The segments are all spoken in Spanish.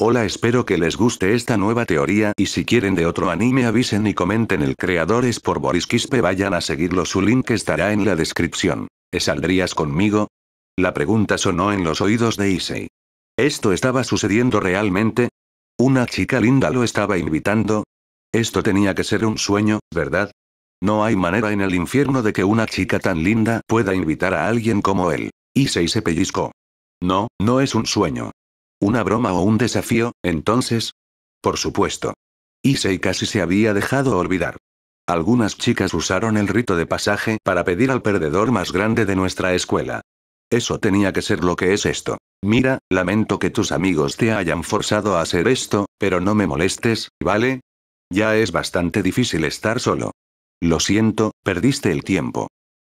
Hola espero que les guste esta nueva teoría y si quieren de otro anime avisen y comenten el creador es por Boris Quispe vayan a seguirlo su link estará en la descripción. ¿Saldrías conmigo? La pregunta sonó en los oídos de Issei. ¿Esto estaba sucediendo realmente? ¿Una chica linda lo estaba invitando? Esto tenía que ser un sueño, ¿verdad? No hay manera en el infierno de que una chica tan linda pueda invitar a alguien como él. Issei se pellizcó. No, no es un sueño. ¿Una broma o un desafío, entonces? Por supuesto. Issei casi se había dejado olvidar. Algunas chicas usaron el rito de pasaje para pedir al perdedor más grande de nuestra escuela. Eso tenía que ser lo que es esto. Mira, lamento que tus amigos te hayan forzado a hacer esto, pero no me molestes, ¿vale? Ya es bastante difícil estar solo. Lo siento, perdiste el tiempo.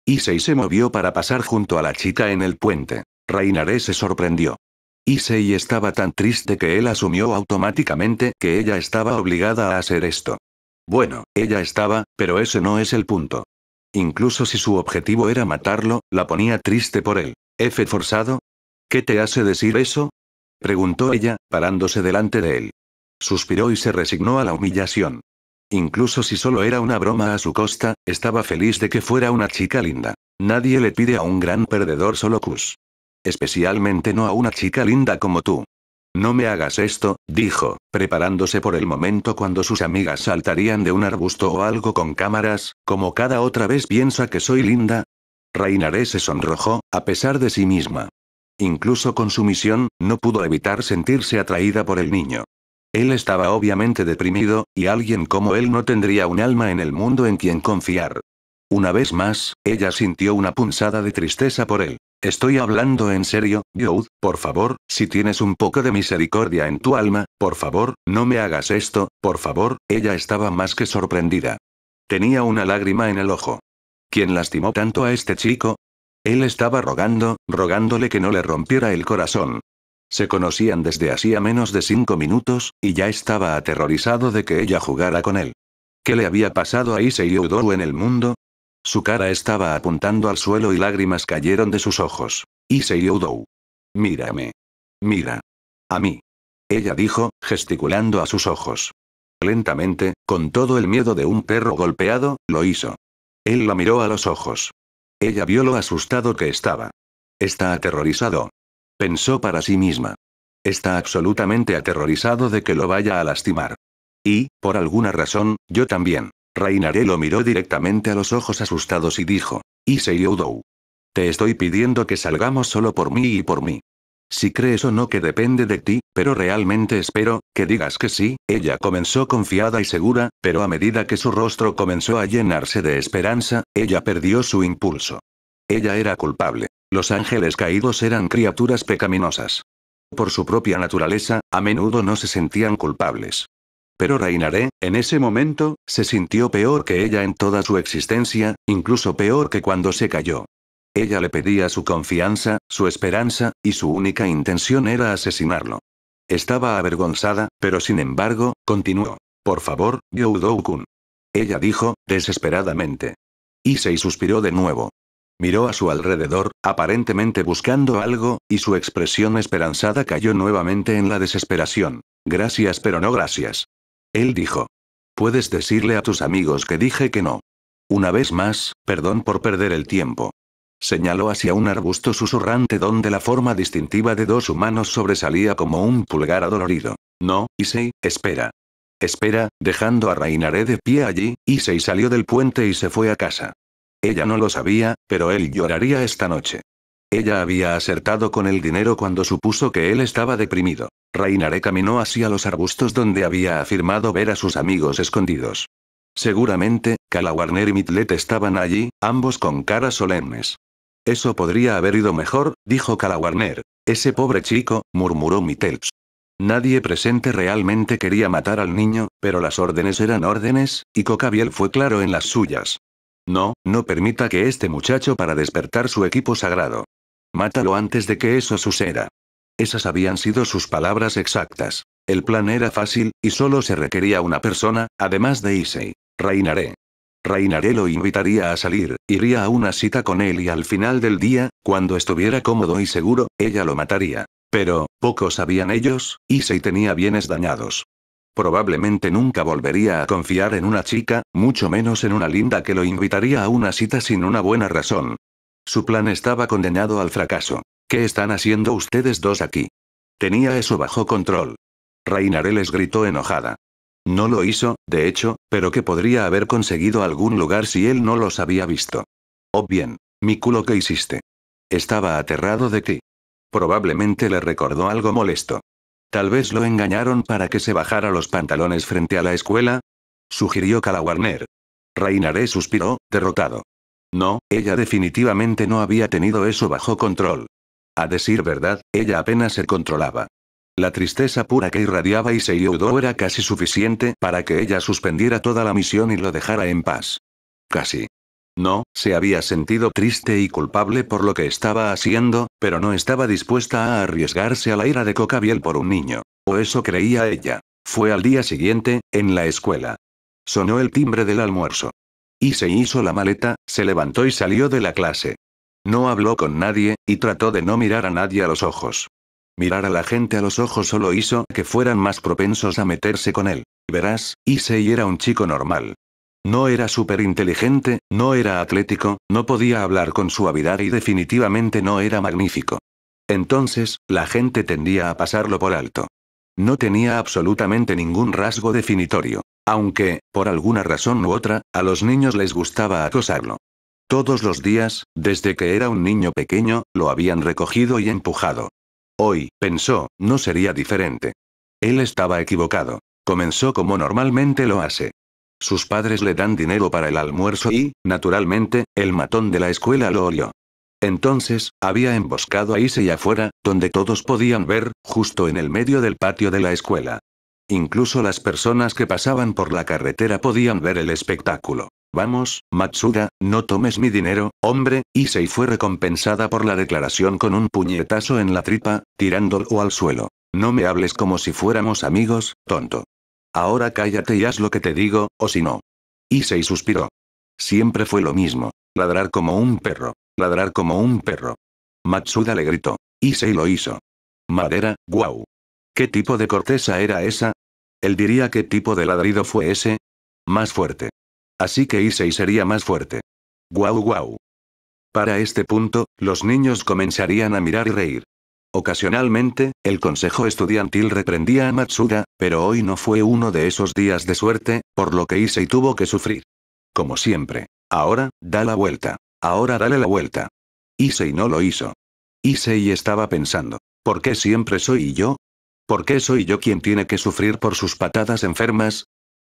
Issei se movió para pasar junto a la chica en el puente. Reinaré se sorprendió. Issei estaba tan triste que él asumió automáticamente que ella estaba obligada a hacer esto. Bueno, ella estaba, pero ese no es el punto. Incluso si su objetivo era matarlo, la ponía triste por él. ¿F forzado? ¿Qué te hace decir eso? preguntó ella, parándose delante de él. Suspiró y se resignó a la humillación. Incluso si solo era una broma a su costa, estaba feliz de que fuera una chica linda. Nadie le pide a un gran perdedor solo cus especialmente no a una chica linda como tú. No me hagas esto, dijo, preparándose por el momento cuando sus amigas saltarían de un arbusto o algo con cámaras, como cada otra vez piensa que soy linda. Reinaré se sonrojó, a pesar de sí misma. Incluso con su misión, no pudo evitar sentirse atraída por el niño. Él estaba obviamente deprimido, y alguien como él no tendría un alma en el mundo en quien confiar. Una vez más, ella sintió una punzada de tristeza por él. Estoy hablando en serio, Youth, por favor, si tienes un poco de misericordia en tu alma, por favor, no me hagas esto, por favor, ella estaba más que sorprendida. Tenía una lágrima en el ojo. ¿Quién lastimó tanto a este chico? Él estaba rogando, rogándole que no le rompiera el corazón. Se conocían desde hacía menos de cinco minutos, y ya estaba aterrorizado de que ella jugara con él. ¿Qué le había pasado a Issei Udoru en el mundo? Su cara estaba apuntando al suelo y lágrimas cayeron de sus ojos. se Udou. Mírame. Mira. A mí. Ella dijo, gesticulando a sus ojos. Lentamente, con todo el miedo de un perro golpeado, lo hizo. Él la miró a los ojos. Ella vio lo asustado que estaba. Está aterrorizado. Pensó para sí misma. Está absolutamente aterrorizado de que lo vaya a lastimar. Y, por alguna razón, yo también. Reinaré lo miró directamente a los ojos asustados y dijo. Issei Yudou. Te estoy pidiendo que salgamos solo por mí y por mí. Si crees o no que depende de ti, pero realmente espero, que digas que sí, ella comenzó confiada y segura, pero a medida que su rostro comenzó a llenarse de esperanza, ella perdió su impulso. Ella era culpable. Los ángeles caídos eran criaturas pecaminosas. Por su propia naturaleza, a menudo no se sentían culpables pero reinaré, en ese momento, se sintió peor que ella en toda su existencia, incluso peor que cuando se cayó. Ella le pedía su confianza, su esperanza, y su única intención era asesinarlo. Estaba avergonzada, pero sin embargo, continuó. Por favor, Youdou-kun. Ella dijo, desesperadamente. y suspiró de nuevo. Miró a su alrededor, aparentemente buscando algo, y su expresión esperanzada cayó nuevamente en la desesperación. Gracias pero no gracias. Él dijo. Puedes decirle a tus amigos que dije que no. Una vez más, perdón por perder el tiempo. Señaló hacia un arbusto susurrante donde la forma distintiva de dos humanos sobresalía como un pulgar adolorido. No, Issei, espera. Espera, dejando a Reinaré de pie allí, Issei salió del puente y se fue a casa. Ella no lo sabía, pero él lloraría esta noche. Ella había acertado con el dinero cuando supuso que él estaba deprimido. Reinaré caminó hacia los arbustos donde había afirmado ver a sus amigos escondidos. Seguramente, Calawarner y Mitlet estaban allí, ambos con caras solemnes. Eso podría haber ido mejor, dijo Calawarner. Ese pobre chico, murmuró Mitlet. Nadie presente realmente quería matar al niño, pero las órdenes eran órdenes, y Cocabiel fue claro en las suyas. No, no permita que este muchacho para despertar su equipo sagrado. Mátalo antes de que eso suceda. Esas habían sido sus palabras exactas. El plan era fácil, y solo se requería una persona, además de Issei. Reinaré. Reinaré lo invitaría a salir, iría a una cita con él y al final del día, cuando estuviera cómodo y seguro, ella lo mataría. Pero, poco sabían ellos, Issei tenía bienes dañados. Probablemente nunca volvería a confiar en una chica, mucho menos en una linda que lo invitaría a una cita sin una buena razón. Su plan estaba condenado al fracaso. ¿Qué están haciendo ustedes dos aquí? Tenía eso bajo control. Reinaré les gritó enojada. No lo hizo, de hecho, pero que podría haber conseguido algún lugar si él no los había visto. o oh, bien, mi culo que hiciste. Estaba aterrado de ti. Probablemente le recordó algo molesto. Tal vez lo engañaron para que se bajara los pantalones frente a la escuela. Sugirió Calawarner. Reinaré suspiró, derrotado. No, ella definitivamente no había tenido eso bajo control. A decir verdad, ella apenas se controlaba. La tristeza pura que irradiaba y se iudó era casi suficiente para que ella suspendiera toda la misión y lo dejara en paz. Casi. No, se había sentido triste y culpable por lo que estaba haciendo, pero no estaba dispuesta a arriesgarse a la ira de Cocabiel por un niño. O eso creía ella. Fue al día siguiente, en la escuela. Sonó el timbre del almuerzo. Y se hizo la maleta, se levantó y salió de la clase. No habló con nadie, y trató de no mirar a nadie a los ojos. Mirar a la gente a los ojos solo hizo que fueran más propensos a meterse con él. Verás, Issei era un chico normal. No era súper inteligente, no era atlético, no podía hablar con suavidad y definitivamente no era magnífico. Entonces, la gente tendía a pasarlo por alto. No tenía absolutamente ningún rasgo definitorio. Aunque, por alguna razón u otra, a los niños les gustaba acosarlo. Todos los días, desde que era un niño pequeño, lo habían recogido y empujado. Hoy, pensó, no sería diferente. Él estaba equivocado. Comenzó como normalmente lo hace. Sus padres le dan dinero para el almuerzo y, naturalmente, el matón de la escuela lo olió. Entonces, había emboscado a Ise y afuera, donde todos podían ver, justo en el medio del patio de la escuela. Incluso las personas que pasaban por la carretera podían ver el espectáculo. Vamos, Matsuda, no tomes mi dinero, hombre, Issei fue recompensada por la declaración con un puñetazo en la tripa, tirándolo al suelo. No me hables como si fuéramos amigos, tonto. Ahora cállate y haz lo que te digo, o si no. Isei suspiró. Siempre fue lo mismo. Ladrar como un perro. Ladrar como un perro. Matsuda le gritó. Issei lo hizo. Madera, guau. ¿Qué tipo de corteza era esa? Él diría qué tipo de ladrido fue ese. Más fuerte. Así que Issei sería más fuerte. Guau guau. Para este punto, los niños comenzarían a mirar y reír. Ocasionalmente, el consejo estudiantil reprendía a Matsuda, pero hoy no fue uno de esos días de suerte, por lo que Issei tuvo que sufrir. Como siempre. Ahora, da la vuelta. Ahora dale la vuelta. Issei no lo hizo. Issei estaba pensando, ¿por qué siempre soy yo? ¿Por qué soy yo quien tiene que sufrir por sus patadas enfermas?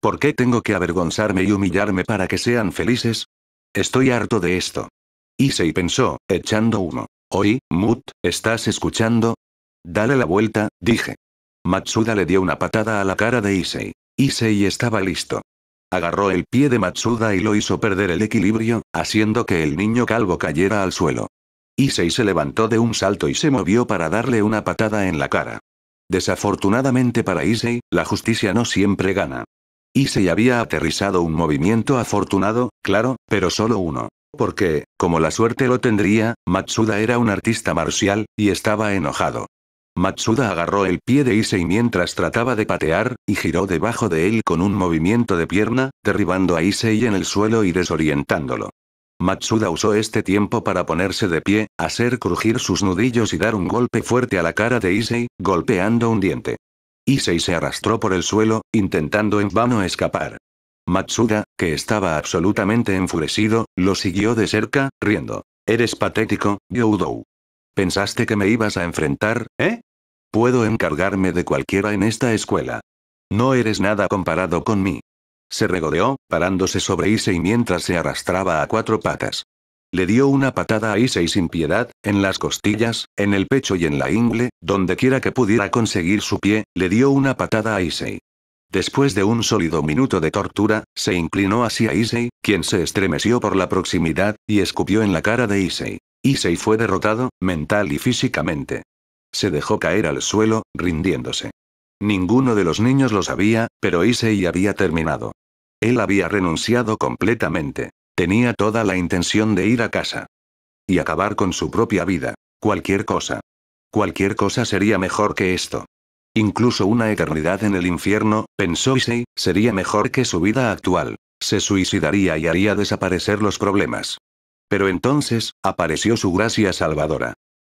¿Por qué tengo que avergonzarme y humillarme para que sean felices? Estoy harto de esto. Issei pensó, echando humo. Oi, Mut, ¿estás escuchando? Dale la vuelta, dije. Matsuda le dio una patada a la cara de Issei. Issei estaba listo. Agarró el pie de Matsuda y lo hizo perder el equilibrio, haciendo que el niño calvo cayera al suelo. Issei se levantó de un salto y se movió para darle una patada en la cara. Desafortunadamente para Issei, la justicia no siempre gana. Y había aterrizado un movimiento afortunado, claro, pero solo uno. Porque, como la suerte lo tendría, Matsuda era un artista marcial, y estaba enojado. Matsuda agarró el pie de Issei mientras trataba de patear, y giró debajo de él con un movimiento de pierna, derribando a Issei en el suelo y desorientándolo. Matsuda usó este tiempo para ponerse de pie, hacer crujir sus nudillos y dar un golpe fuerte a la cara de Issei, golpeando un diente. Issei se arrastró por el suelo, intentando en vano escapar. Matsuda, que estaba absolutamente enfurecido, lo siguió de cerca, riendo. Eres patético, Youdou. Pensaste que me ibas a enfrentar, ¿eh? Puedo encargarme de cualquiera en esta escuela. No eres nada comparado con mí. Se regodeó, parándose sobre Issei mientras se arrastraba a cuatro patas. Le dio una patada a Issei sin piedad, en las costillas, en el pecho y en la ingle, donde quiera que pudiera conseguir su pie, le dio una patada a Issei. Después de un sólido minuto de tortura, se inclinó hacia Issei, quien se estremeció por la proximidad, y escupió en la cara de Issei. Issei fue derrotado, mental y físicamente. Se dejó caer al suelo, rindiéndose. Ninguno de los niños lo sabía, pero Issei había terminado. Él había renunciado completamente. Tenía toda la intención de ir a casa. Y acabar con su propia vida. Cualquier cosa. Cualquier cosa sería mejor que esto. Incluso una eternidad en el infierno, pensó Issei, sería mejor que su vida actual. Se suicidaría y haría desaparecer los problemas. Pero entonces, apareció su gracia salvadora.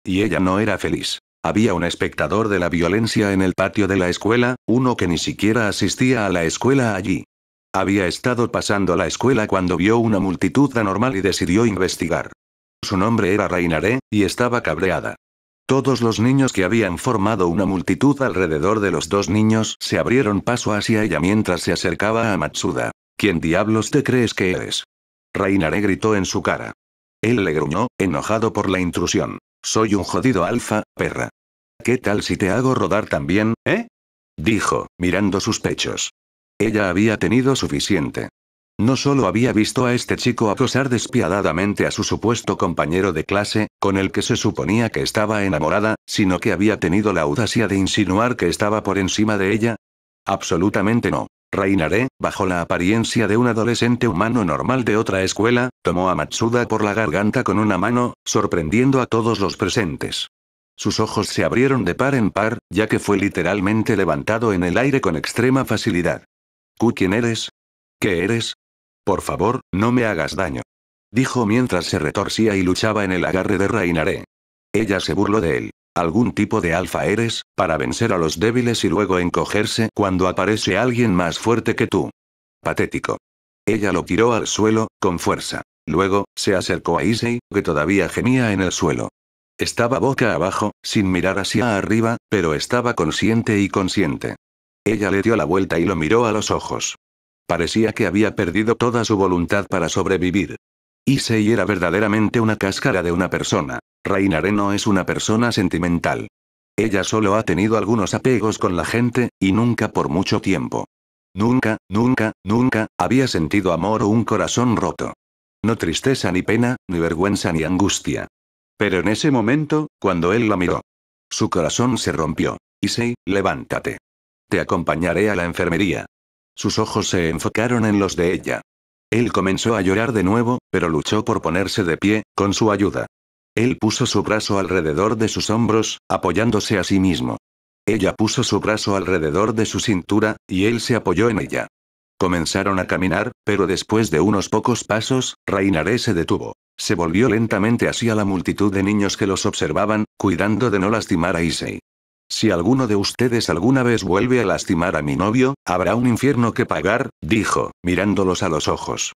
Y ella no era feliz. Había un espectador de la violencia en el patio de la escuela, uno que ni siquiera asistía a la escuela allí. Había estado pasando la escuela cuando vio una multitud anormal y decidió investigar. Su nombre era Reinaré, y estaba cabreada. Todos los niños que habían formado una multitud alrededor de los dos niños se abrieron paso hacia ella mientras se acercaba a Matsuda. ¿Quién diablos te crees que eres? Reinaré gritó en su cara. Él le gruñó, enojado por la intrusión. Soy un jodido alfa, perra. ¿Qué tal si te hago rodar también, eh? Dijo, mirando sus pechos. Ella había tenido suficiente. No solo había visto a este chico acosar despiadadamente a su supuesto compañero de clase, con el que se suponía que estaba enamorada, sino que había tenido la audacia de insinuar que estaba por encima de ella. Absolutamente no. Reinaré, bajo la apariencia de un adolescente humano normal de otra escuela, tomó a Matsuda por la garganta con una mano, sorprendiendo a todos los presentes. Sus ojos se abrieron de par en par, ya que fue literalmente levantado en el aire con extrema facilidad quién eres? ¿Qué eres? Por favor, no me hagas daño. Dijo mientras se retorcía y luchaba en el agarre de Reinaré. Ella se burló de él. ¿Algún tipo de alfa eres, para vencer a los débiles y luego encogerse cuando aparece alguien más fuerte que tú? Patético. Ella lo tiró al suelo, con fuerza. Luego, se acercó a Issei, que todavía gemía en el suelo. Estaba boca abajo, sin mirar hacia arriba, pero estaba consciente y consciente. Ella le dio la vuelta y lo miró a los ojos. Parecía que había perdido toda su voluntad para sobrevivir. Issei era verdaderamente una cáscara de una persona. Reinaré no es una persona sentimental. Ella solo ha tenido algunos apegos con la gente, y nunca por mucho tiempo. Nunca, nunca, nunca, había sentido amor o un corazón roto. No tristeza ni pena, ni vergüenza ni angustia. Pero en ese momento, cuando él la miró, su corazón se rompió. Issei, levántate. Te acompañaré a la enfermería. Sus ojos se enfocaron en los de ella. Él comenzó a llorar de nuevo, pero luchó por ponerse de pie, con su ayuda. Él puso su brazo alrededor de sus hombros, apoyándose a sí mismo. Ella puso su brazo alrededor de su cintura, y él se apoyó en ella. Comenzaron a caminar, pero después de unos pocos pasos, Reinaré se detuvo. Se volvió lentamente hacia la multitud de niños que los observaban, cuidando de no lastimar a Issei. Si alguno de ustedes alguna vez vuelve a lastimar a mi novio, habrá un infierno que pagar, dijo, mirándolos a los ojos.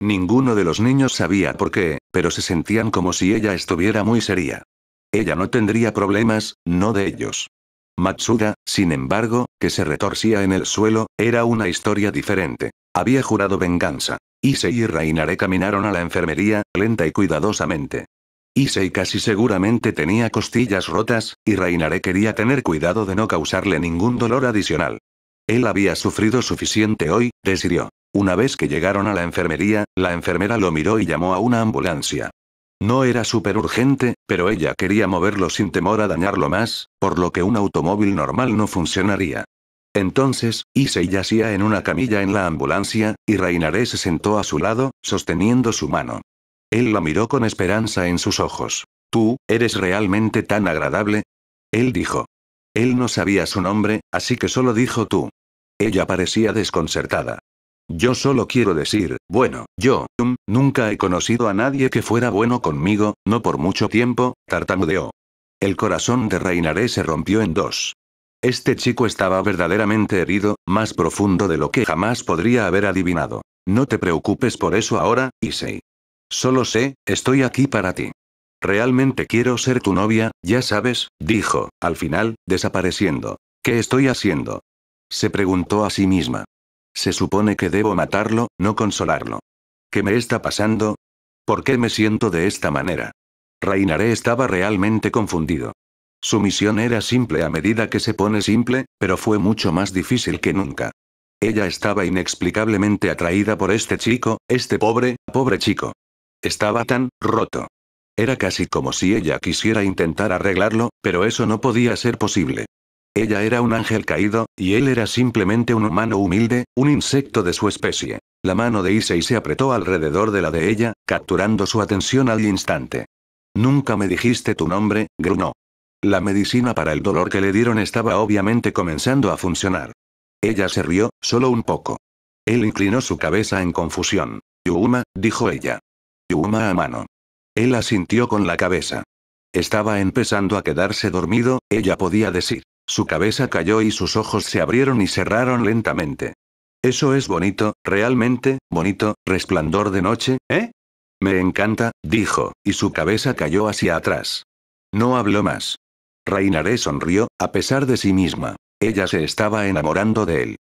Ninguno de los niños sabía por qué, pero se sentían como si ella estuviera muy seria. Ella no tendría problemas, no de ellos. Matsuda, sin embargo, que se retorcía en el suelo, era una historia diferente. Había jurado venganza. Ise y Reinaré caminaron a la enfermería, lenta y cuidadosamente. Issei casi seguramente tenía costillas rotas, y Reinaré quería tener cuidado de no causarle ningún dolor adicional. Él había sufrido suficiente hoy, decidió. Una vez que llegaron a la enfermería, la enfermera lo miró y llamó a una ambulancia. No era súper urgente, pero ella quería moverlo sin temor a dañarlo más, por lo que un automóvil normal no funcionaría. Entonces, Issei yacía en una camilla en la ambulancia, y Reinaré se sentó a su lado, sosteniendo su mano. Él la miró con esperanza en sus ojos. ¿Tú, eres realmente tan agradable? Él dijo. Él no sabía su nombre, así que solo dijo tú. Ella parecía desconcertada. Yo solo quiero decir, bueno, yo, nunca he conocido a nadie que fuera bueno conmigo, no por mucho tiempo, tartamudeó. El corazón de Reinaré se rompió en dos. Este chico estaba verdaderamente herido, más profundo de lo que jamás podría haber adivinado. No te preocupes por eso ahora, Issei. Solo sé, estoy aquí para ti. Realmente quiero ser tu novia, ya sabes, dijo, al final, desapareciendo. ¿Qué estoy haciendo? Se preguntó a sí misma. Se supone que debo matarlo, no consolarlo. ¿Qué me está pasando? ¿Por qué me siento de esta manera? Reinaré estaba realmente confundido. Su misión era simple a medida que se pone simple, pero fue mucho más difícil que nunca. Ella estaba inexplicablemente atraída por este chico, este pobre, pobre chico. Estaba tan roto. Era casi como si ella quisiera intentar arreglarlo, pero eso no podía ser posible. Ella era un ángel caído, y él era simplemente un humano humilde, un insecto de su especie. La mano de Issei se apretó alrededor de la de ella, capturando su atención al instante. Nunca me dijiste tu nombre, grunó. La medicina para el dolor que le dieron estaba obviamente comenzando a funcionar. Ella se rió, solo un poco. Él inclinó su cabeza en confusión. Yuma, dijo ella. Yuma a mano. Él asintió con la cabeza. Estaba empezando a quedarse dormido, ella podía decir. Su cabeza cayó y sus ojos se abrieron y cerraron lentamente. Eso es bonito, realmente, bonito, resplandor de noche, ¿eh? Me encanta, dijo, y su cabeza cayó hacia atrás. No habló más. Reinaré sonrió, a pesar de sí misma. Ella se estaba enamorando de él.